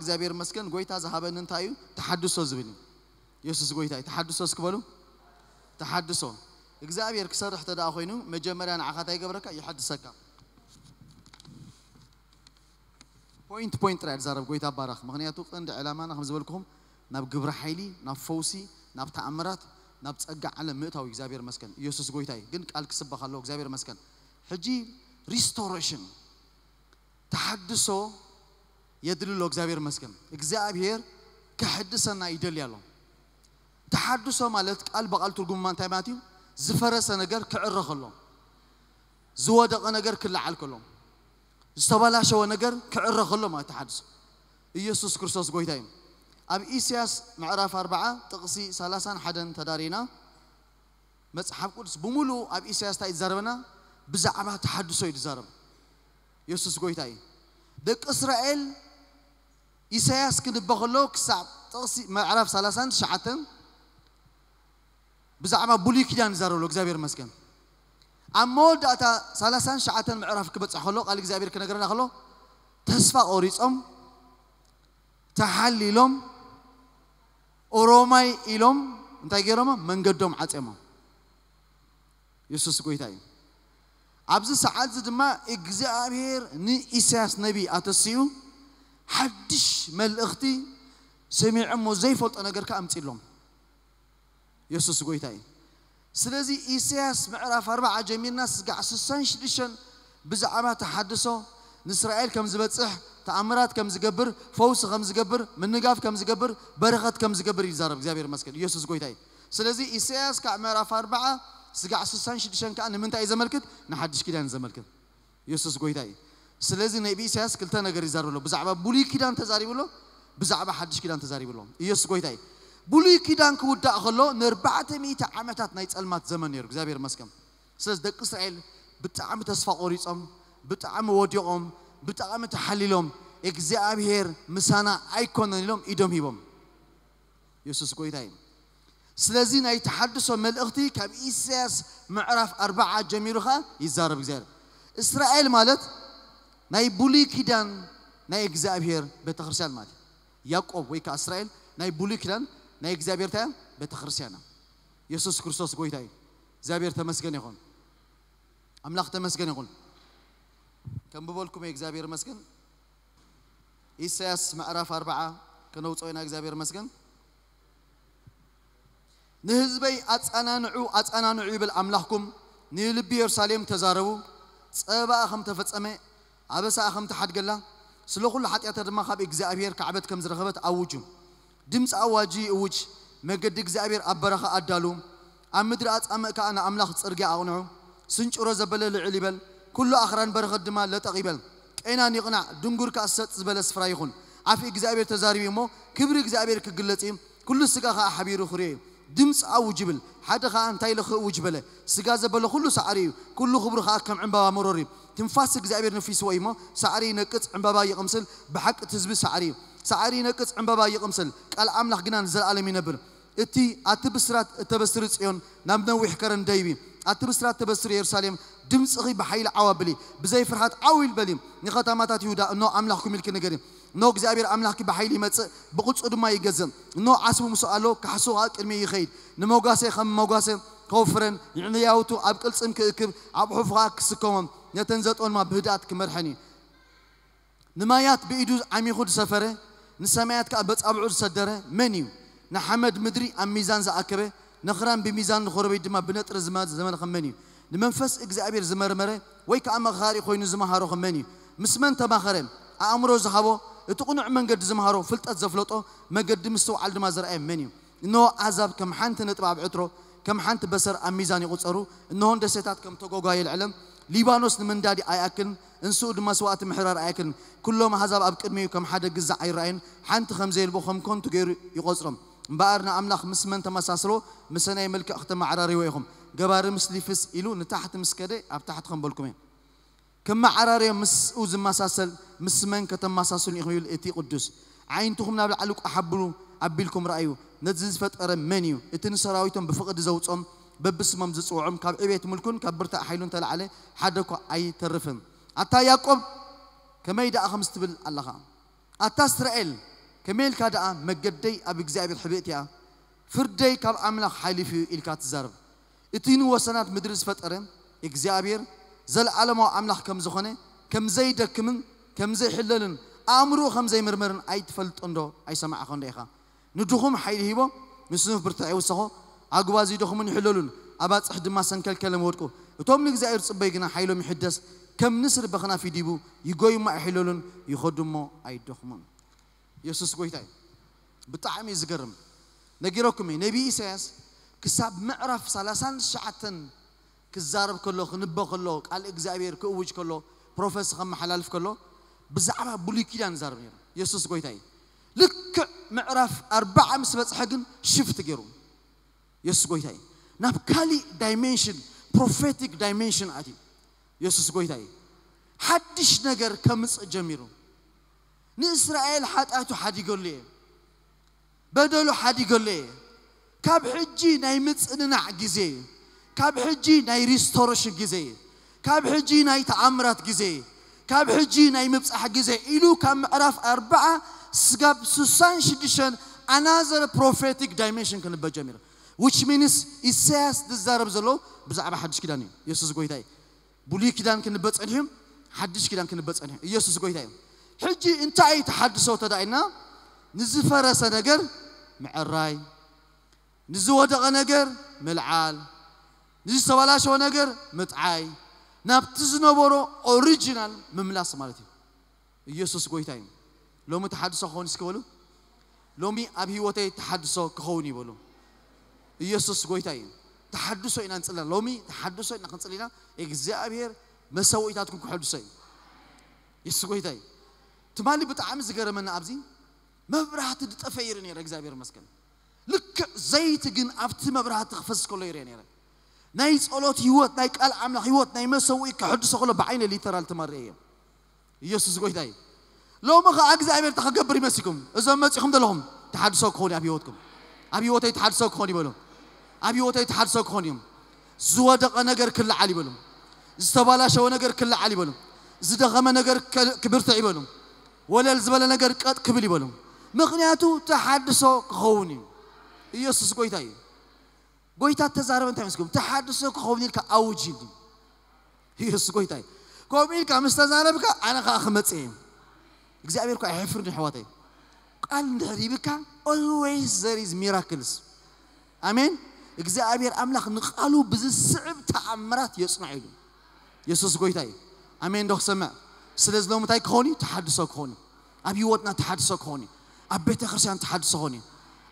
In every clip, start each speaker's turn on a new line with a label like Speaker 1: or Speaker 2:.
Speaker 1: እግዚአብሔር መስገን ጎይታ ዝሃበን እንታይ እዩ ተሓድሶ ዝብል እዩ የሱስ ጎይታ እዩ ተሓድሶ እስክበሉ ተሓድሶ እግዚኣብሔር ክሰርሕ ተደኣ ኮይኑ መጀመርያ ንዓኻ እንታይ ይገብረካ ይሓድሰካ ፖይንት ፖይንት ጥራይ ዛረብ ጎይታ ባራኽ ምክንያቱ ቀንዲ ዕላማና ከም ዝበልክኹም ናብ ግብሪ ሓይሊ ናብ ፈውሲ ናብ ተኣምራት ናብ ፀጋ ዓለም ምእታዊ እግዚኣብሔር መስከን ኢየሱስ ጎይታ እዩ ግን ቃል ክስባኽ ኣለዎ እግዚኣብሔር መስከን ሕጂ ሪስቶሬሽን ተሓድሶ የድልሎ እግዚአብሔር መስገን እግዚአብሔር ክሕድሰና ይደል ያለው ተሓድሶ ማለት ቃል በቃል ትርጉም እንታይ ማለት እዩ ዝፈረሰ ነገር ክዕረ ከሎ ዝወደቐ ነገር ክላዓል ከሎ ዝተበላሸወ ነገር ክዕረ ከሎ ማለት ተሓድሶ ኢየሱስ ክርስቶስ ጎይታ እዩ ኣብ ኢስያስ ምዕራፍ 4 ጥቕሲ 31 ተዳሪና መፅሓፍ ቅዱስ ብምሉእ ኣብ ኢሳያስ እንታይ ይዛረበና ብዛዕባ ተሓድሶ እዩ ዝዛረብ የሱስ ጎይታ እዩ ደቂ እስራኤል إساس كن بغلوك سا تغسي ما عرف سالسان شعتن بزعما بولي كيان زارو لوك زابير مسكن أمود أتا سالسان شعتن معرف كبت أخلو قال زابير كنقرنا خلو تسفى أوريس أم أرومي إلهم أنت أقول ما من قدوم عتما يسوس كويتاي أبز سعد ما إجزاء أبير ني نبي أتسيو ሓድሽ መልእኽቲ ሰሚዐ እሞ ዘይፈልጦ ነገር ከዓ ኣምፂኢሎም የሱስ ጎይታ እዩ ስለዚ ኢሳያስ ምዕራፍ 4 ጀሚርና ስጋዕ 66 ብዛዕባ ተሓድሶ ንእስራኤል ከም ዝበፅሕ ተኣምራት ከም ዝገብር ፈውሲ ከም ዝገብር ምንጋፍ ከም ዝገብር በረኸት ከም ዝገብር ይዛረብ እግዚኣብሔር መስገን ኢየሱስ ጎይታ እዩ ስለዚ ኢሳያስ ካብ ምዕራፍ 4 ስጋዕ 66 ከዓ ንምንታይ እዩ ዘመልክት ንሓድሽ ኪዳን ዘመልክት ኢየሱስ ጎይታ እዩ سلازي نبي سياس كلتنا غريزار بلو بزعبا بولي كيدان تزاري بلو بزعبا حدش كيدان تزاري بلو يس قويتاي بولي كيدان كود خلو نربعة مية عمتات نايت ألمات زمن يرك زابير مسكم سلاز دك إسرائيل بتعم تسفا قريصهم بتعم وديهم بتعم تحليلهم إجزابير مسانا أيكون لهم إدم هيبهم يسوس قويتاي سلازي نايت حدسو ملأختي كم إسياس معرف أربعة جميرها يزارب زير إسرائيل مالت ናይ ብሉይ ኪዳን ናይ እግዚኣብሔር ቤተ ክርስቲያን ማለት እዩ ያዕቆብ ወይ ከዓ እስራኤል ናይ ብሉይ ኪዳን ናይ እግዚኣብሔር እንታይ ቤተ ክርስቲያን ኢየሱስ ክርስቶስ ጎይታ እዩ እግዚኣብሔር ተመስገን ይኹን ኣምላኽ ተመስገን ይኹን ከም ብበልኩም እየ እግዚኣብሔር መስገን ኢሳያስ ምዕራፍ ኣርበዓ ክነውፅኦ ኢና እግዚኣብሔር መስገን ንህዝበይ ኣፀናንዑ ኣፀናንዑ ይብል ኣምላኽኩም ንልቢ ኢየሩሳሌም ተዛረቡ ፀባእ ከም ተፈፀመ ኣበሳኣ ከም ተሓድ ገላ ስለ ኩሉ ሓጢኣታ ድማ ካብ እግዚኣብሔር ካዕበት ከም ዝረኸበት ኣውጁ ድምፂ ኣዋጂ እውጅ መገዲ እግዚኣብሔር ኣብ በረኻ ኣዳሉ ኣብ ምድሪ ኣጻምእ ከዓ ንኣምላኽ ፅርግያ ኣቕንዑ ስንጭሮ ዘበለ ልዕል ይበል ኩሉ ኣኽራን በረኸት ድማ ለጠቕ ይበል ቀናን ይቕናዕ ድንጉር ከዓ ሰጥ ዝበለ ስፍራ ይኹን ዓፍ እግዚኣብሔር ተዛሪቡ እሞ ክብሪ እግዚኣብሔር ክግለጽ እዩ ኩሉ ስጋ ከዓ ሓቢሩ ክርዮ እዩ ድምፅ ኣውጅብል ሓደ ከዓ እንታይ ኢለ ክእውጅ በለ ስጋ ዘበለ ኩሉ ሳዕሪ እዩ ኩሉ ክብሩ ከዓ ከም ዕምባባ መሮር እዩ ትንፋስ እግዚኣብሔር ነፊስዎ እሞ ሳዕሪ ይነቅፅ ዕምባባ ይቕምስል ብሓቂ እቲ ህዝቢ ሳዕሪ እዩ ሳዕሪ ይነቅፅ ዕምባባ ይቕምስል ቃል ኣምላኽ ግና ንዘለኣለም ይነብር እቲ ኣቲ ብስራት እተበስሪ ፅዮን ናብ ነዊሕ ከረን ደይብ ኣቲ ብስራት ተበስሪ የሩሳሌም ድምፅኺ ብሓይሊ ዓዋብሊ ብዘይ ፍርሃት ዓው ይልበል እዩ ንኸተማታት ይሁዳ እኖ ኣምላኽኩም ኢልኪ ነገር እዩ ኖ እግዚኣብሔር ኣምላኽኪ ብሓይሊ ይመፅእ ብቕፁ ድማ ይገዝእ ኖ ዓስቡ ምስ ኣሎ ካሕሱ ኣብ ቅድሚ ይኸይድ ንሞጓሴ ከም ሞጓሴ ከውፍረን ንዕንያውቱ ኣብ ቅልፅም ክእክብ ኣብ ሑፉኻ ክስከሞም ነተን ዘጦንማ ብህድኣት ክመርሐን እዩ ንማያት ብኢዱ ዓሚኹ ዝሰፈረ ንሰማያት ከዓ በፃብዑ ዝሰደረ መን እዩ ንሓመድ ምድሪ ኣብ ሚዛን ዝኣከበ ንኽራን ብሚዛን ንኮረበይ ድማ ብነጥሪ ዘመልኸ መን እዩ ንመንፈስ እግዚኣብሔር ዝመርመረ ወይ ከዓ መኻሪ ኮይኑ ዝመሃሮ ኸመን እዩ ምስ መን ተማኸረ ኣእምሮ ዝሃቦ تقنع من قد زمهرو فلتت زفلطو ما قد مستو عالد ما زرعي منيو إنه عذاب كم حانت نتبع بعطرو كم حانت بسر أميزان يغوصرو إنه هون دستات كم تقو قاي العلم ليبانوس من دادي آي أكن انسود مسوات محرار آي أكن كلهم عذاب أب كدميو كم حادة قزع عي رأين حانت خمزي البخم كون تقير يغوصرم مبارنا أملاخ مسمن تمساسرو مسنا يملك أختم عراري ويخم قبار مسلي فس إلو نتاحت مسكدي أبتاحت خمبولكمين كما عراري مس أوز مساسل مس من كتم مساسل إخوي الإتي قدس عينتهم نابل علوك أحبلو أبيلكم رأيو نتزز فتقر منيو إتن سراويتهم بفقد زوتهم ببسمم زوعهم كاب إبيت ملكون كبرت حيلون تل علي حدكوا أي ترفن أتا يعقوب كما يدا خمس تبل الله أتا إسرائيل كميل كدا مجدي أبي جزاب الحبيتيا فردي كاب أملاك حليفي إلكات زرب إتين وسنات مدرس فتقر إجزابير ዘለዓለማዊ ኣምላኽ ከም ዝኾነ ከም ዘይደክምን ከም ዘይሕለልን ኣእምርኡ ከም ዘይምርምርን ኣይትፈልጦን ዶ ኣይሰማዕኸን ዶ ኢኻ ንድኹም ሓይሊ ሂቦ ምስ ንፍ ብርትዕ ይውሰኾ ኣግባዚ ደኹምን ይሕለሉን ኣባፅሕ ድማ ሰንከልከለ ምወድቁ እቶም ንእግዚኣብሔር ፅበይ ግና ሓይሎም ይሕደስ ከም ንስር በኽናፍ ይዲቡ ይጎይማ ኣይሕለሉን ይኸዱ እሞ ኣይደኽሙን የሱስ ጎይታ እዩ ብጣዕሚ እዩ ዝገርም ነጊረኩም እዩ ነቢይ ኢሳያስ ክሳብ ምዕራፍ 39 ክዛረብ ከሎ ክንበ ከሎ ቃል እግዚኣብሔር ክእውጅ ከሎ ፕሮፌስ ከመሓላልፍ ከሎ ብዛዕባ ብሉይ ኪዳን ዛርብ ነይሩ የሱስ ጎይታ እዩ ልክዕ ምዕራፍ ኣርባዓ ምስ በፅሐ ግን ሽፍት ገይሩ የሱስ ጎይታ እዩ ናብ ካሊእ ዳይሜንሽን ፕሮፌቲክ ዳይሜንሽን ኣትዩ የሱስ ጎይታ እዩ ሓድሽ ነገር ከምፅእ ጀሚሩ ንእስራኤል ሓጢኣቱ ሓዲገሉ እየ በደሉ ሓዲገሉ እየ ካብ ሕጂ ናይ ምፅንናዕ ግዜ እዩ كاب حجي ناي ريستورشن جزي كاب حجي ناي تعمرات جزي كاب حجي ناي مبصح جزي إلو كم أرف أربعة سجاب سوسان شديشن another prophetic dimension كان بجامير which means it says the زرب زلو بزعب حدش كداني يسوس قوي تاي بلي كدان كان بتس عنهم حدش كدان كان بتس عنهم يسوس قوي تاي حجي انتعي تحدث صوت داعنا نزفر سنجر مع الراي نزود غنجر ملعال ዝተበላሸወ ነገር ምጥዓይ ናብቲ ዝነበሮ ኦሪጂናል ምምላስ ማለት እዩ ኢየሱስ ጎይታ እዩ ሎሚ ተሓድሶ ክኸውን እስክበሉ ሎሚ ኣብ ሂወተይ ተሓድሶ ክኸውን ይበሉ ኢየሱስ ጎይታ እዩ ተሓድሶ ኢና ንፅልና ሎሚ ተሓድሶ ኢና ክንፅል ኢና እግዚኣብሔር መሰውኢታትኩም ክሕድሶ እዩ የሱስ ጎይታ እዩ ትማሊ ብጣዕሚ ዝገረመና ኣብዚ መብራህቲ ዝጠፈ ይርኢ ነረ እግዚኣብሔር መስከን ልክዕ ዘይቲ ግን ኣብቲ መብራህቲ ክፈስስ ከሎ ይርአ ነረ نايس صلوات يوت ناي قال عمل يوت ناي مسوي كحدس كله بعين اللي ترى التمرية يسوس قوي داي لو ما خاك زعيم تخاك بري مسكم إذا ما تخم دلهم تحدس كوني أبي يوتكم أبي يوت يتحدس كوني بلهم أبي يوت يتحدس كونيهم زود أنا جر كل علي بلهم زتبالا شو نجر كل علي بلهم زد غما نجر كبرت عي بلهم ولا الزبالة نجر كبلي بلهم مغنياتو تحدس كوني يسوس قوي داي ጎይታ ተዛረበ እንታይ መስኩም ተሓድሶ ክኸውን ኢልካ ኣውጅ ኢሉ ኢየሱስ ጎይታ እዩ ከምኡ ኢልካ ምስ ተዛረብካ ኣነ ከዓ ክመፅእ እዩ እግዚኣብሔር ኳ ኣይሕፍርን ኣሕዋተይ ቃል እንድሕር ይብካ ኦልዌይስ ዘር ኢዝ ሚራክልስ ኣሜን እግዚኣብሔር ኣምላኽ ንቃሉ ብዝስዕብ ተኣምራት የፅናዕ ኢሉ የሱስ ጎይታ እዩ ኣሜን ዶ ክሰምዕ ስለዚ ሎም እንታይ ክኾን እዩ ተሓድሶ ክኾን እዩ ኣብ ህይወትና ተሓድሶ ክኾን እዩ ኣብ ቤተ ክርስትያን ተሓድሶ ክኾን እዩ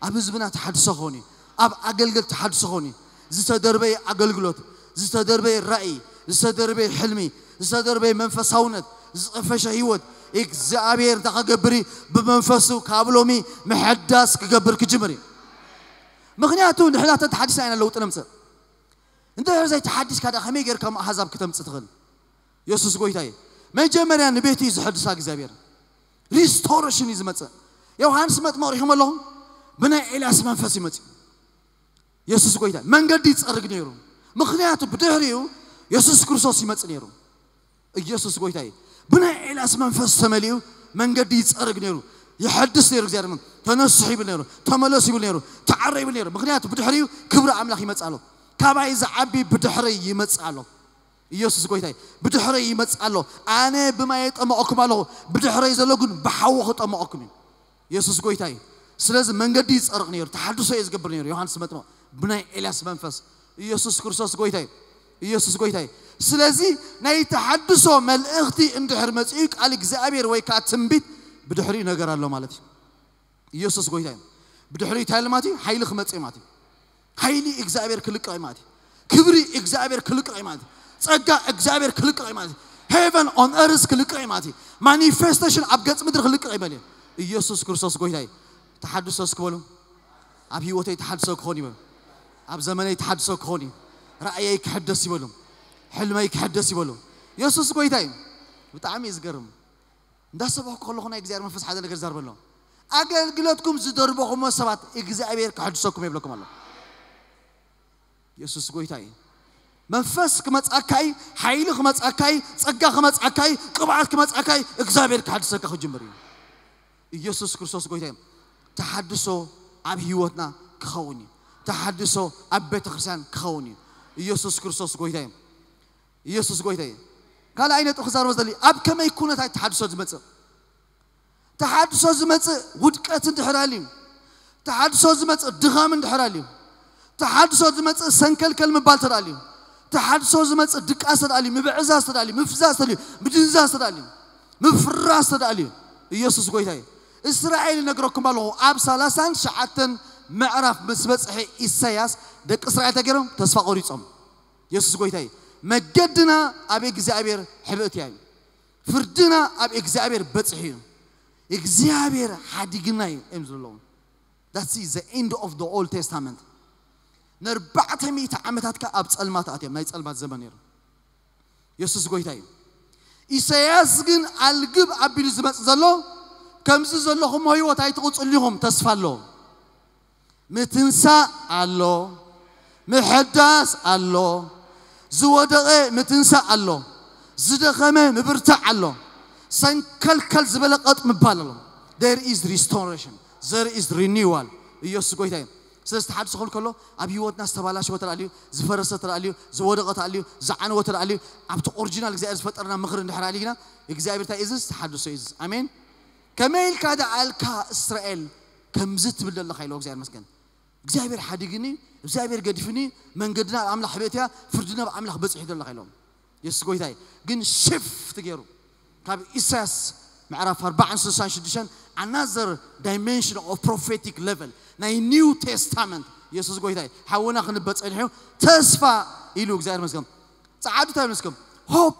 Speaker 1: ኣብ ህዝብና ተሓድሶ ክኾን እዩ ኣብ ኣገልግልቲ ሓድሱ ኾይኑ ዝተደርበየ ኣገልግሎት ዝተደርበየ ራእይ ዝተደርበየ ሕልሚ ዝተደርበየ መንፈሳውነት ዝቐፈሸ ህይወት እግዚኣብሔር እንታ ከገብር ብመንፈሱ ካብ ሎሚ ምሕዳስ ክገብር ክጅምር እዩ ምክንያቱ ንሕና ተተሓዲስና ኢና ለውጢ ነምፅእ እንድሕር ዘይተሓዲስካ ዳ ከመይ ጌርካ ኣሕዛብ ክተምፅእ ትኽእል የሱስ ጎይታ እየ መጀመርያ ንቤት እዩ ዝሕድሳ እግዚኣብሔር ሪስቶሬሽን እዩ ዝመፅእ ዮሃንስ መጥመቕ ሪኹም ኣለኹም ብናይ ኤልያስ መንፈስ ይመፅእ የሱስ ጎይታ መንገዲ ይፀርግ ነይሩ ምክንያቱ ብድሕሪኡ የሱስ ክርስቶስ ይመፅ ነይሩ ኢየሱስ ጎይታይ ብናይ ዒላስ መንፈስ ተመሊኡ መንገዲ ይፀርግ ነይሩ يحدث نيرو زيادة من تنصح يبل نيرو تملس يبل نيرو تعرى يبل نيرو مخنيات بدحري كبر أملاك يمتصاله كابا إذا عبي بدحري يمتصاله يسوع قوي بدحري يمتصاله أنا بما يتأمى أكمله بدحري زلقون بحوه تأمى أكمل يسوع قوي تاي سلاز منجديس أرغ نيرو تحدث يزقبر نيرو يوحنا سمتنا ብናይ ኤልያስ መንፈስ ኢየሱስ ክርስቶስ ጎይታይ ኢየሱስ ጎይታይ ስለዚ ናይ ተሓድሶ መልእኽቲ እንድሕር መፅኡ ቃል እግዚኣብሔር ወይ ከዓ ትንቢት ብድሕሪኡ ነገር ኣሎ ማለት እዩ ኢየሱስ ጎይታ እዩ ብድሕሪኡ እንታይ ኣሎ ማለት እዩ ሓይሊ ክመፅእ ማለት እዩ ሓይሊ እግዚኣብሔር ክልቀቕ ማለት እዩ ክብሪ እግዚኣብሔር ክልቀቕ ማለት እዩ ፀጋ እግዚኣብሔር ክልቀቕ ማለት እዩ ሄቨን ኦን ኤርስ ክልቀቕ ማለት እዩ ማኒፌስቴሽን ኣብ ገፅ ምድሪ ክልቀቕ ይበል እየ ኢየሱስ ክርስቶስ ጎይታ እዩ ተሓድሶ ስክበሉ ኣብ ሂወተይ ተሓድሶ ክኾን ይበሉ ኣብ ዘመነይ ተሓድሶ ክኾን እዩ ረእየይ ክሕደስ ይበሎም ሕልመይ ክሕደስ ይበሎም የሱስ ጎይታ እዩ ብጣዕሚ እዩ ዝገርም እንዳሰብኩ ከለኹ ናይ እግዚኣብሔር መንፈስ ሓደ ነገር ዛርበሎ ኣገልግሎትኩም ዝደርበኹሞ ሰባት እግዚኣብሔር ክሕድሰኩም የብለኩም ኣሎ የሱስ ጎይታ እዩ መንፈስ ክመፃካይ ሓይሊ ክመፃካይ ፀጋ ክመፃካይ ቅብዓት ክመፃካይ እግዚኣብሔር ክሓድሰካ ክጅምር እዩ ኢየሱስ ክርስቶስ ጎይታ እዩ ተሓድሶ ኣብ ሂወትና ክኸውን እዩ ተሓድሶ ኣብ ቤተ ክርስቲያን ክኸውን እዩ ኢየሱስ ክርስቶስ ጎይታ እዩ ኢየሱስ ጎይታ እዩ ካልኣይ ነጥብ ክዛረቦ ዝደሊ ኣብ ከመይ ኩነታት ተሓድሶ ዝመፅእ ተሓድሶ ዝመፅእ ውድቀት እንድሕር እዩ ተሓድሶ ዝመፅእ ድኻም እንድሕር እዩ ተሓድሶ ዝመፅእ ሰንከልከል ምባል ተዳልዩ ተሓድሶ ዝመፅእ ድቃስ ተዳልዩ ምብዕዛዝ ተዳልዩ ምፍዛዝ ተዳልዩ ምድንዛዝ ተዳልዩ ምፍራስ ተዳልዩ ኢየሱስ ጎይታ እዩ እስራኤል ይነግረኩም ኣለኹ ኣብ 3ላሳን ሸዓተን ምዕራፍ ምስ በፅሐ ኢሳያስ ደቂ እስራኤል ተገይሮም ተስፋ ቆሪፆም የሱስ ጎይታ እዩ መገድና ኣብ እግዚኣብሔር ሕብእት እያ እዩ ፍርድና ኣብ እግዚኣብሔር በፅሒ እዩ እግዚኣብሔር ሓዲግና እዩ እዮም ዘለዉ ዳትስ ዘ ኤንድ ኦፍ ደ ኦልድ ቴስታመንት ንኣርባዕተ ሚእቲ ዓመታት ካ ኣብ ፀልማት ኣትዮም ናይ ፀልማት ዘመን ነይሩ የሱስ ጎይታ እዩ ኢሳያስ ግን ኣልግብ ኣቢሉ ዝመፅእ ዘሎ ከምዚ ዘለኹም ሂወት ኣይትቕፅሉ ኢኹም ተስፋ ኣለዎ ምትንሳእ ኣሎ ምሕዳስ ኣሎ ዝወደቐ ምትንሳእ ኣሎ ዝደኸመ ምብርታዕ ኣሎ ሰንከልከል ዝበለ ቐጥ ምባል ኣሎ there is restoration there is renewal ኢየሱስ ጎይታ እዩ ስለዚ ተሓድሶ ክብል ከሎ ኣብ ህይወትና ዝተባላሸወ ተላልዩ ዝፈረሰ ተላልዩ ዝወደቐ ተላልዩ ዝዓነወ ተላልዩ ኣብቲ ኦሪጂናል እግዚኣብሔር ዝፈጠረና ምኽሪ እንድሕር ኣልዩና እግዚኣብሔር እንታይ እዝዝ ተሓድሶ እዝዝ ኣሜን ከመይ ኢልካ ዳኣልካ እስራኤል ከምዚ ትብል ዘለካ ኢልዎ እግዚኣብሔር መስገን እግዚኣብሔር ሓዲግኒ እግዚኣብሔር ገዲፍኒ መንገድና ኣብ ኣምላኽ ቤት እያ ፍርድና ኣብ ኣምላኽ በፂሕ ዘለካ ኢሎም የሱስ ጎይታይ ግን ሽፍት ገይሩ ካብ ኢሳያስ ምዕራፍ 466 ኣናዘር ዳይሜንሽን ኦፍ ፕሮፌቲክ ሌቨል ናይ ኒው ቴስታመንት የሱስ ጎይታይ ሓውና ክንበት ፀኒሑ ተስፋ ኢሉ እግዚኣብሔር መስከም ፃዓዱ እንታይ መስከም ሆፕ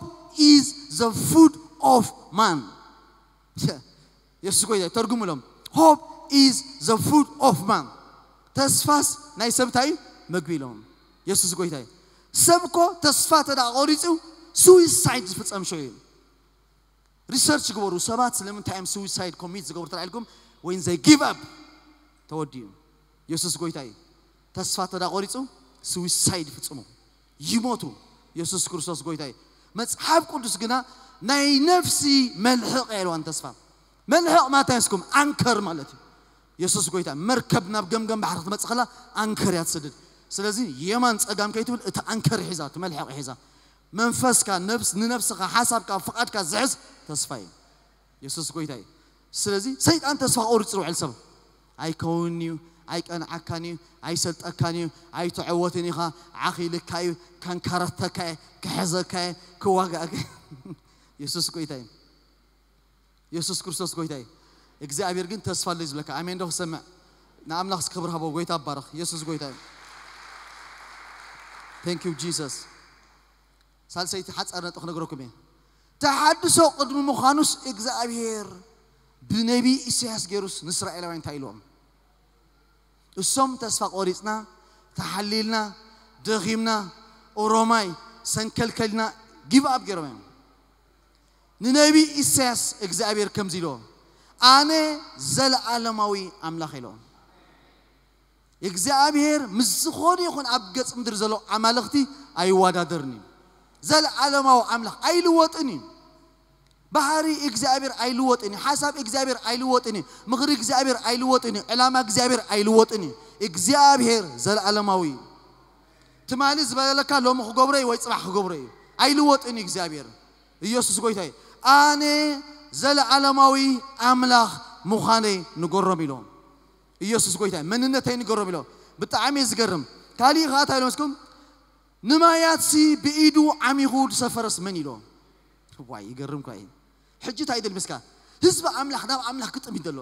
Speaker 1: ኢዝ ዘ ፉድ ኦፍ ማን የሱስ ጎይታይ ተርጉሙሎም ሆፕ ኢዝ ዘ ፉድ ኦፍ ማን ተስፋስ ናይ ሰብታይ መግቢ ኢሎም የሱስ ጎይታ እዩ ሰብ ኮ ተስፋ ተዳ ቆሪፁ ስዊሳይድ ዝፍፀም ሸው እዩ ሪሰርች ግበሩ ሰባት ስለምንታይ እዮም ስዊሳይድ ኮሚት ዝገብሩ ተላኢልኩም ወይን ዘይ ጊቭ ኣፕ ተወዲዩ የሱስ ጎይታ እዩ ተስፋ ተዳ ቆሪፁ ስዊሳይድ ይፍፅሙ ይሞቱ የሱስ ክርስቶስ ጎይታ እዩ መፅሓፍ ቅዱስ ግና ናይ ነፍሲ መልሕቕ የልዋን ተስፋ መልሕቕ ማለት እዩ يسوس قويتا مركب ناب جم جم بحرط متسخلا أنكر يتسدد سلازي يمان تقام كيتول إت أنكر حزا تملح حزا منفس كا نفس ننفس كا حسب كا فقط كا زعز تصفي يسوس قويتا سلازي سيد أنت سوا أورج روح السب أي كونيو أي كان عكاني أي سلت أكانيو أي تعوتني خا عقيل كاي كان كرتة كاي كحزا كاي كواجا يسوس قويتا يسوس كرسوس قويتا እግዚኣብሔር ግን ተስፋ ኣሎ ዝብለካ ኣሜን ዶ ክሰምዕ ንኣምላኽ ዝክብር ሃቦ ጎይታ ኣባረኽ የሱስ ጎይታ እዩ ቴንክ ዩ ጂሰስ ሳልሰይቲ ሓፃር ነጥብ ክነግረኩም እየ ተሓድሶ ቅድሚ ምዃኑስ እግዚኣብሔር ብነቢይ ኢሳያስ ገይሩስ ንእስራኤላውያን እንታይ ኢልዎም እሶም ተስፋ ቆሪፅና ተሓሊልና ደኺምና ኦሮማይ ሰንከልከልና ጊብኣብ ገይሮም እዮም ንነቢይ ኢሳያስ እግዚኣብሔር ከምዚ ኢልዎም ኣነ ዘለኣለማዊ ኣምላኽ ኢለዎም እግዚኣብሔር ምስ ዝኾነ ይኹን ኣብ ገጽ ምድሪ ዘሎ ኣማልኽቲ ኣይዋዳደርን እዩ ዘለዓለማዊ ኣምላኽ ኣይልወጥን እዩ ባህሪ እግዚኣብሔር ኣይልወጥን እዩ ሓሳብ እግዚኣብሔር ኣይልወጥን እዩ ምኽሪ እግዚኣብሔር ኣይልወጥን እዩ ዕላማ እግዚኣብሔር ኣይልወጥን እዩ እግዚኣብሔር ዘለዓለማዊ እዩ ትማሊ ዝበለካ ሎሚ ክገብሮ እዩ ወይ ፅባሕ ክገብሮ እዩ ኣይልወጥን እዩ እግዚኣብሔር ኢየሱስ ጎይታ እዩ ኣነ ዘለዓለማዊ ኣምላኽ ምዃነ ንገሮም ኢሎም ኢየሱስ ጎይታ መንነተይ ንገሮም ኢሎም ብጣዕሚ እየ ዝገርም ካልእ ከዓ እንታይ ኢሎም ስኩም ንማያትሲ ብኢዱ ዓሚኹ ዝሰፈረስ መን ኢሎም ዋይ ይገርም ኳ እዩ ሕጂ እንታይ ይደል ምስካ ህዝቢ ኣምላኽ ናብ ኣምላኽ ክጥምት ዘሎ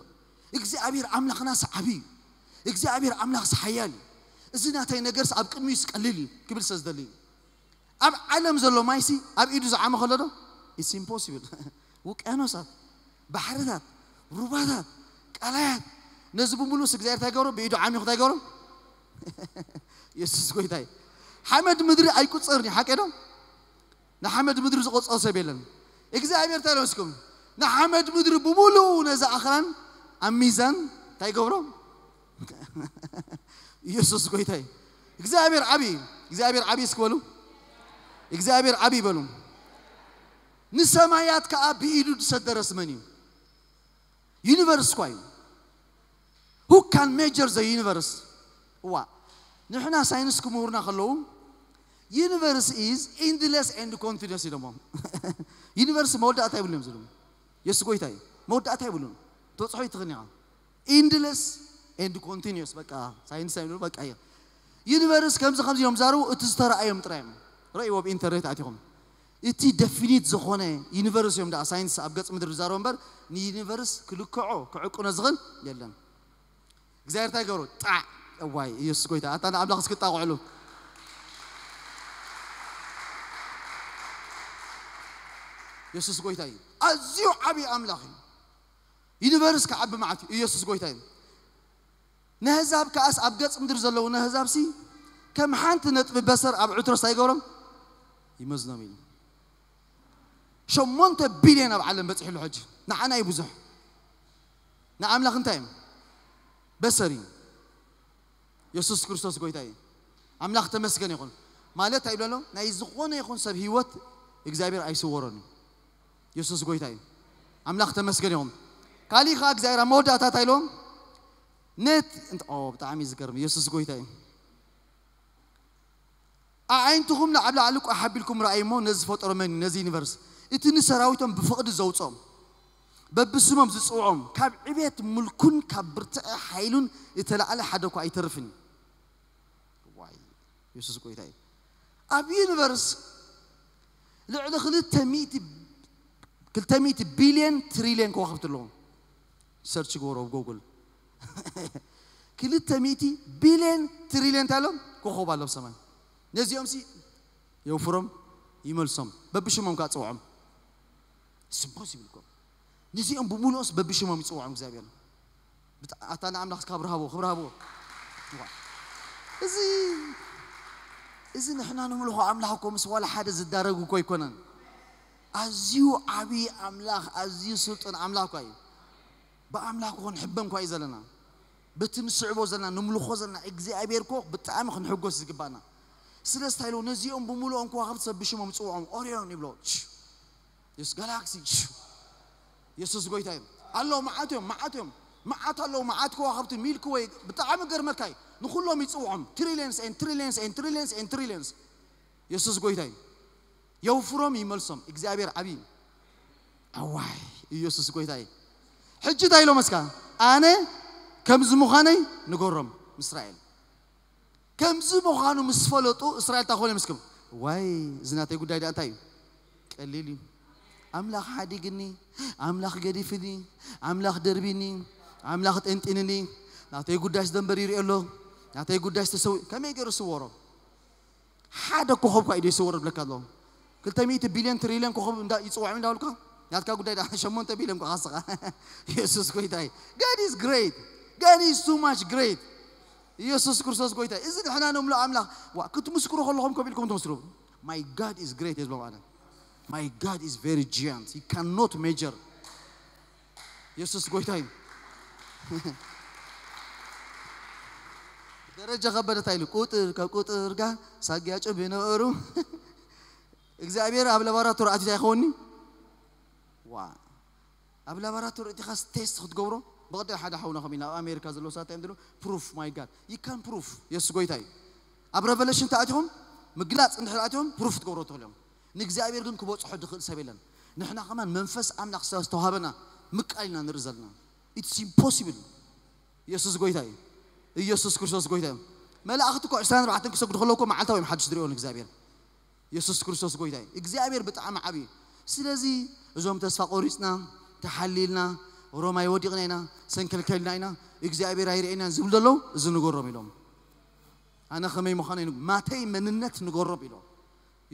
Speaker 1: እግዚኣብሔር ኣምላኽና ሰዓቢ እዩ እግዚኣብሔር ኣምላኽ ሰሓያል እዩ እዚ ናተይ ነገርስ ኣብ ቅድሚኡ ስቀልል እዩ ክብል ስለ ዝደሊ እዩ ኣብ ዓለም ዘሎ ማይሲ ኣብ ኢዱ ዝዓመ ከሎ ዶ ኢትስ ኢምፖሲብል وكانوسات بحرات روبادات قلات نزبو ملو سغزير تا غورو بيدو عامي خدا غورو يسس كويتاي حمد مدري اي قصرني حقيدو نا حمد مدري زقصو سبيلن اغزابير تا لوسكم نا حمد مدري بمولو نزا اخران اميزان تا غورو يسس كويتاي اغزابير عبي اغزابير عبي اسكولو اغزابير عبي بلوم ንሰማያት ከዓ ብኢዱ ዝሰደረስ መን እዩ ዩኒቨርስ እኳ እዩ ሁ ካን ሜጀር ዘ ዩኒቨርስ እዋ ንሕና ሳይንስ ክምሁርና ከለዉ ዩኒቨርስ ኢዝ ኢንድለስ ኤንድ ኮንቲነስ ኢሎሞ ዩኒቨርስ መወዳእታ ይብሉ እዮም ዝሎም የሱ ጎይታ እዩ መወዳእታ ይብሉን ተፅሖ ይትኽን ኢኻ ኢንድለስ ኤንድ ኮንቲኒስ በቃ ሳይንስ ሳይ በቃ እየ ዩኒቨርስ ከምዚ ከምዚ እዮም ዛረቡ እቲ ዝተረኣዮም ጥራዮም ረእይዎ ብኢንተርኔት ኣትኹም እቲ ደፊኒት ዝኾነ ዩኒቨርስ እዮም ደኣ ሳይንስ ኣብ ገፅ ምድሪ ዝዛረቦ እምበር ንዩኒቨርስ ክልክዖ ክዕቁኖ ዝኽእል የለን እግዚኣብሔር እንታይ ገብሩ ጣዕ እዋይ ኢየሱስ ጎይታ ኣታ ንኣምላኽ ዝክጣቑዕሉ ኢየሱስ ጎይታ እዩ ኣዝዩ ዓብዪ ኣምላኽ እዩ ዩኒቨርስ ክዓቢ መዓት እዩ ኢየሱስ ጎይታ እዩ ንህዛብ ከኣስ ኣብ ገፅ ምድሪ ዘለዉ ንህዛብ ሲ ከም ሓንቲ ነጥቢ በሰር ኣብ ዕትሮ እንታይ ይገብሮም ይመዝኖም ኢሉ شمونت بليون بعلم بتصحي الحج نعنا يبوزح نعم لا خنتايم بسري يسوس كرستوس قويتاي أملاخ تمسكن يقول مالت أيبلا لهم نايزقون يقول سب هيوت إخزابير أي سوورن يسوس قويتاي أملاخ تمسكن يقول قالي خا إخزابير مودة تاتاي لهم نت انت أوه بتعامي زكرم يسوس قويتاي أعين تخم لعبلا علوك أحب لكم رأي مو نزفوت أرمين نزي نفرس እቲ ንሰራዊቶም ብፍቕዲ ዘውፅኦም በብስሞም ዝፅውዖም ካብ ዕብየት ሙልኩን ካብ ብርትዐ ሓይሉን የተላዕለ ሓደ እኳ ኣይተርፍን ዋይ የሱስ ጎይታ እዩ ኣብ ዩኒቨርስ ልዕሊ ክልተ ሚእቲ ቢልዮን ትሪልዮን ከዋኽብቲ ኣለዎም ሰርች ገበሮ ኣብ ጎጉል ክልተ ሚእቲ ቢልዮን ትሪልዮን እንታሎም ኮኸብ ኣሎም ሰማይ ነዚኦም ሲ የውፍሮም ይመልሶም በብሽሞም ካ ፅውዖም ኢትስ ኢምፖሲብል እኮ ንዚኦም ብሙሉኦስ በቢሽሞም ይፅውዖም እግዚኣብሔር ኣታን ኣምላኽ ካብ ርሃቦ ክብርሃቦ እዚ እዚ ንሕና ንምልኾ ኣምላኽ እኮ ምስ ዋላ ሓደ ዝዳረግ እኮ ኣይኮነን ኣዝዩ ዓብዪ ኣምላኽ ኣዝዩ ስልጡን ኣምላኽ እኳ እዩ ብኣምላኽ ኮ ንሕበን እኳ እዩ ዘለና በቲ ምስዕቦ ዘለና ንምልኾ ዘለና እግዚኣብሔር ኮ ብጣዕሚ ክንሕጎስ ዝግባእና ስለስታይ ኢሉ ነዚኦም ብሙሉኦም ከዋኽብቲ ሰብ ብሽሞም ፅውዖም ኦርዮን ይብሎ يس ጋላክሲ የሱስ ጎይታ እዩ ኣለዉ መዓት እዮም መዓት እዮም መዓት ኣለዉ መዓት ከዋኸብቲ ሚልክ ወይ ብጣዕሚ ገርመካይ ንኩሎም ይፅውዖም ትሪልየንስ ን ትሪልየንስ ን ትሪልየንስ ን ትሪልየንስ የሱስ ጎይታ እዩ የውፍሮም ይመልሶም እግዚኣብሔር ዓብይ ኣዋይ ኢየሱስ ጎይታ እዩ ሕጂ እንታይ ኢሎ መስካ ኣነ ከምዚ ምዃነይ ንገሮም ምስራኤል ከምዚ ምዃኑ ምስ ፈለጡ እስራኤል እንታ ኮነ ምስክም ዋይ እዚ ናተይ ጉዳይ ዳ እንታይ እዩ ቀሊል እዩ ኣምላኽ ሓዲግኒ ኣምላኽ ገዲፍኒ ኣምላኽ ደርቢኒ ኣምላኽ ጠንጢንኒ ናተይ ጉዳይ ዝደንበር ይርኦ ኣሎ ናተይ ጉዳይ ዝተሰው ከመይ ገይሩ ስወሮ ሓደ ኮኸብ ኳ እዩ ይስወሮ ብለካ ኣሎ 200 ቢልዮን ትሪልዮን ኮኸብ ይፅዋዕ እንዳበልካ ናትካ ጉዳይ ሸሞንተ ቢልዮን ኳ ካስኻ ኢየሱስ ጎይታይ ጋድ ኢዝ ግሬት ጋድ ኢዝ ቱ ማች ግሬት ኢየሱስ ክርስቶስ ጎይታይ እዚ ንሕና ንምሎ ኣምላኽ ክትምስክሩ ከለኹም ከምኡ ኢልኩም ትምስሉ ማይ ጋድ ኢዝ ግሬት የዝቦም ኣነ My God is very giant. He cannot measure. ኢየሱስ ጎይታ ይሁን። ደረጃ ከበደት አይል ቁጥር ከቁጥር ጋር ሳጊያጮ ቢነበሩ እግዚአብሔር ኣብ ላቦራቶሪ ኣትዩ ኣይኸውኒ ዋ ኣብ ላቦራቶሪ እቲ ኻስ ቴስት ክትገብሮ ብቕድሚ ሓደ ሓውና ከምኡ ኢና ኣብ ኣሜሪካ ዘለዎ ሳታ እዮም ድሎ ፕሩፍ ማይ ጋድ ይካን ፕሩፍ የሱ ጎይታ እዩ ኣብ ረቨሌሽን ተኣትኹም ምግላፅ እንድሕር ኣትዮም ፕሩፍ ክትገብሮ ትኽእል እዮም نجزاير جن كبوت حد خل سبيلنا نحن كمان منفس أم نقص استوهابنا مكالنا نرزلنا it's impossible يسوس قويتاي يسوس كرسوس قويتاي ما لا أخذت كوع سان راح تنكسر دخلكم مع التوين حدش دريون نجزاير يسوس كرسوس قويتاي نجزاير بتعم عبي سلازي زوم تسفا قريسنا تحليلنا روما يوديقنا سنكل كلنا هنا إجزاير رايرينا زملاء زنقول رميلهم أنا خمي مخاني ما تي من النت نقول رميلهم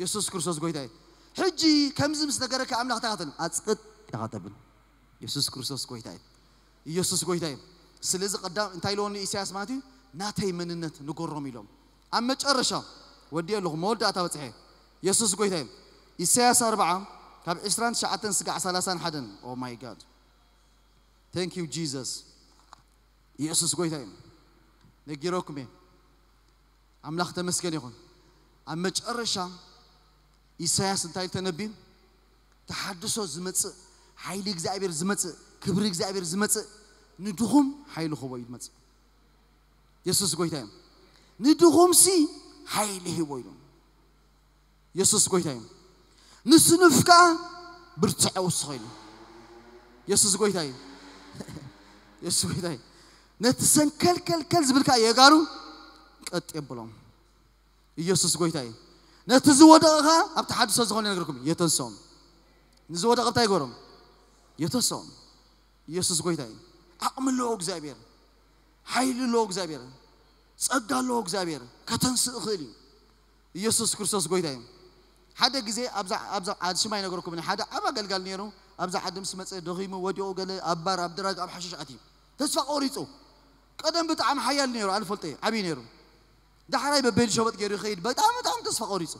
Speaker 1: የሱስ ክርስቶስ ጎይታ ሕጂ ከምዚ ምስ ነገረካ ኣምላኽ እንታይ ኸትብል ኣፅቅጥ ኢኻ ተብል የሱስ ክርስቶስ ጎይታ እዩ ኢየሱስ ጎይታ እዩ ስለዚ ቀዳም እንታይ ኢለዎኒ ኢሳያስ ማለት እዩ ናተይ መንነት ንጎሮም ኢሎም ኣብ መጨረሻ ወዲ ኣለኹ መወዳእታ በፅሐ የሱስ ጎይታ እዩ ኢሳያስ 40 ካብ 29 ስጋዕ 31 ኦ ማይ ጋድ ቴንክ ዩ ጂዘስ ኢየሱስ ጎይታ እዩ ነጊረኩም እየ ኣምላኽ ተመስገን ይኹን ኣብ መጨረሻ ኢሳያስ እንታይ ተነቢዩ ተሓድሶ ዝመፅእ ሓይሊ እግዚኣብሔር ዝመፅእ ክብሪ እግዚኣብሔር ዝመፅእ ንድኹም ሓይሊ ክቦ እዩ ዝመፅእ የሱስ ጎይታ እዮም ንድኹም ሲ ሓይሊ ሂቦ ኢሉ የሱስ ጎይታ እዮም ንስንፍ ከዓ ብርትዐ ውስኺ ኢሉ የሱስ ጎይታ እዩ የሱስ ጎይታ እዩ ነቲ ሰንከልከልከል ዝብልካ የጋሩ ቀጥ የብሎም ኢየሱስ ጎይታ እዩ نتزودها أبت حد سازخون ينقركم يتنسون نزودها قبتها يقولون يتنسون يسوس قويتاي أعمل له أكزابير حيل له أكزابير سأدى له أكزابير كتنس أخيري يسوس كرسوس قويتاي حدا جزي أبزع أبزع عادش ما ينقركم من حدا أبا قال قال نيرو أبزع حد مسمى دغيمو ودي أوغل أبار أبدراج أبحشش عتيب تسفق أوريتو قدم بتعم حيال نيرو ألف فلطي عبي نيرو دحراي ببيل شبط غير خيد بطام آه، بطام آه، تصفى قريص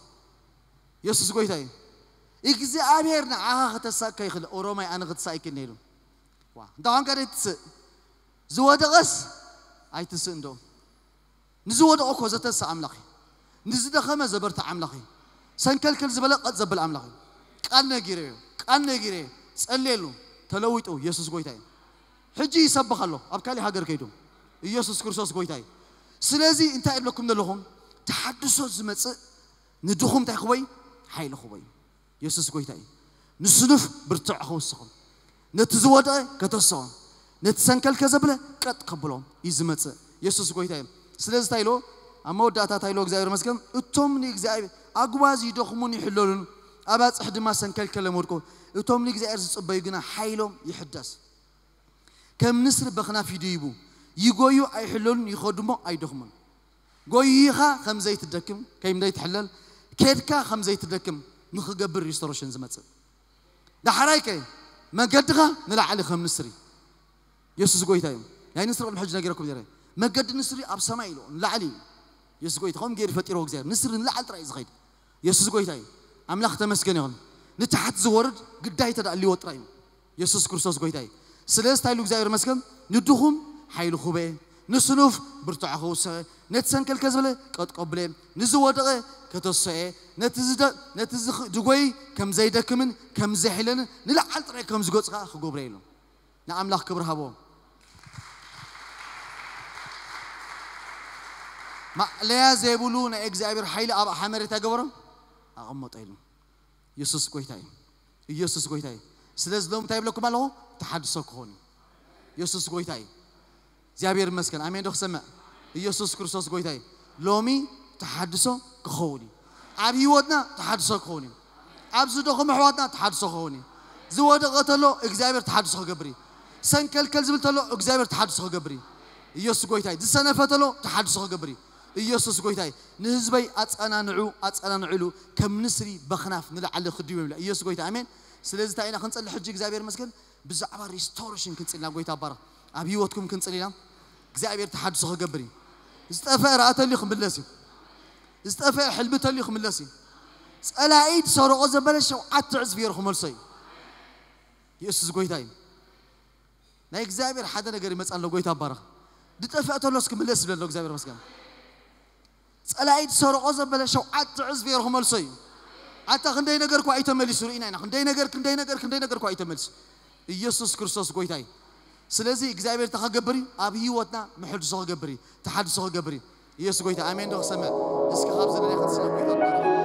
Speaker 1: يسوس قويتاي إكزي أبيرنا آها آه، خطسا كيخل أوروماي أنا خطسا إكي نيرو وا دعان كاريت زواد غس أي تسين دو نزواد أوكو زتسا عملاقي نزيد خمس زبرت عملاقي سنكل كل زبلا قد زبل عملاقي قلنا جيري قلنا جيري سأليلو تلويتو يسوس قويتاي حجي يسبخ الله أبكالي حقر كيدو يسوس كرسوس قويتاي ስለዚ እንታይ የብለኩም ዘለኹም ተሓድሶ ዝመፅእ ንድኹም እንታይ ክበይ ሓይሊ ክበይ የሱስ ጎይታ እዩ ንስኑፍ ብርቱዕ ክውስኹም ነቲ ዝወድአ ከተስዖም ነቲ ሰንከልከ ዘብለ ቀጥ ከብሎም እዩ ዝመፅእ የሱስ ጎይታ እዩ ስለዚ እንታይ ኢሎ ኣብ መወዳእታ እንታይ ኢሎ እግዚኣብሔር መስገም እቶም ንእግዚኣብሔር ኣግባዝ ይደኽሙን ይሕለሉን ኣባፅሕ ድማ ሰንከልከለ መድቆ እቶም ንእግዚኣብሔር ዝፅበዩ ግና ሓይሎም ይሕደስ ከም ንስሪ በክናፍ ይድይቡ يقويو أي حلون يخدمو أي دخمون قويخا خمزة يتدكم كيم دا يتحلل كيدكا خمزة يتدكم نخقبر ريستوريشن زمتسل دا حرايكي ما قدغا نلعلي خم نسري يسوس قويتا يوم يعني نسر قبل حج نقرأكم ديري ما قد نسري أب سماي لو نلعلي يسوس قويتا هم غير فتيرو غزير نسري نلعل ترى يزغيد يسوس قويتا يوم أملاخ تمسكن يوم نتحت زورد قدايتا دا اللي وطرا يوم يسوس كرسوس قويتا يوم سلاس تايلو غزير مسكن ندوهم ሓይልኹበ ንስኑፍ ብርቱዕ ክውስኸ ነቲ ሰንከልከ ዝበለ ቀጥቀብለ ንዝወደቐ ከተስአ ነቲ ድጎይ ከም ዘይደክምን ከም ዘሕለንን ንለዓል ጥራይ ከም ዝገፅካ ክገብረ ኢሉ ንኣምላኽ ክብር ሃቦ ማዕለያ ዘይብሉ ናይ እግዚኣብሔር ሓይሊ ኣብ ሓመሬታ ገበሮም ኣቐመጦ ኢሉ ኢየሱስ ጎይታ እዩ ኢየሱስ ጎይታ እዩ ስለዚ ሎም እንታይ ይብለኩም ኣለኹ ተሓድሶ ክኾን እዩ ኢየሱስ ጎይታ እዩ እግዚኣብሔር መስከን ኣሜን ዶ ክሰምዕ ኢየሱስ ክርስቶስ ጎይታ እዩ ሎሚ ተሓድሶ ክኸውን እዩ ኣብ ሂወትና ተሓድሶ ክኸውን እዩ ኣብ ዝደኸሙ ኣሕዋትና ተሓድሶ ክኸውን እዩ ዝወደቐ ተሎ እግዚኣብሔር ተሓድሶ ክገብር እዩ ሰንከልከል ዝብል ተሎ እግዚኣብሔር ተሓድሶ ክገብር እዩ ኢየሱስ ጎይታ እዩ ዝሰነፈ ተሎ ተሓድሶ ክገብር እዩ ኢየሱስ ጎይታ እዩ ንህዝበይ ኣፀናንዑ ኣፀናንዑሉ ከም ንስሪ በክናፍ ንላዕሊ ክድዩ ይብላ ኢየሱስ ጎይታ ኣሜን ስለዚ እንታይ ኢና ክንፀሊ ሕጂ እግዚኣብሔር መስገን ብዛዕባ ሪስቶሬሽን ክንፅል ኢና ጎይታ ኣባራ ኣብ ሂወትኩም ክንፅል ኢና እግዚኣብሔር ተሓድሶ ክገብር እዩ ዝጠፍአ ረእተልዩ ክምለስ እዩ ዝጠፍአ ሕልሚ ተልዩ ክምለስ እዩ ፀላኢ ዝሰርቆ ዘበለ ሸውዓተ ዕዝፊ ገይሩ ክመልሶ እዩ የሱስ ጎይታ እዩ ናይ እግዚኣብሔር ሓደ ነገር ይመፅእ ኣሎ ጎይታ ኣባረኽ ድጠፍአ ተሎስ ክምለስ ይብለ ኣሎ እግዚኣብሔር መስገን ፀላኢ ዝሰርቆ ዘበለ ሸውዓተ ዕዝፊ ገይሩ ክመልሶ እዩ ሓታ ክንደይ ነገር ኳ ኣይተመሊሱ ርኢና ኢና ክንደይ ነገር ክንደይ ነገር ክንደይ ነገር ኳ ኣይተመሊሱ ኢየሱስ ክርስቶስ ጎይታ እዩ سلازي إكزابير تخا قبري أبي يوتنا محل صغ قبري تحد صغ قبري يسوع يقول آمين دوخ سمع إسكي خابزنا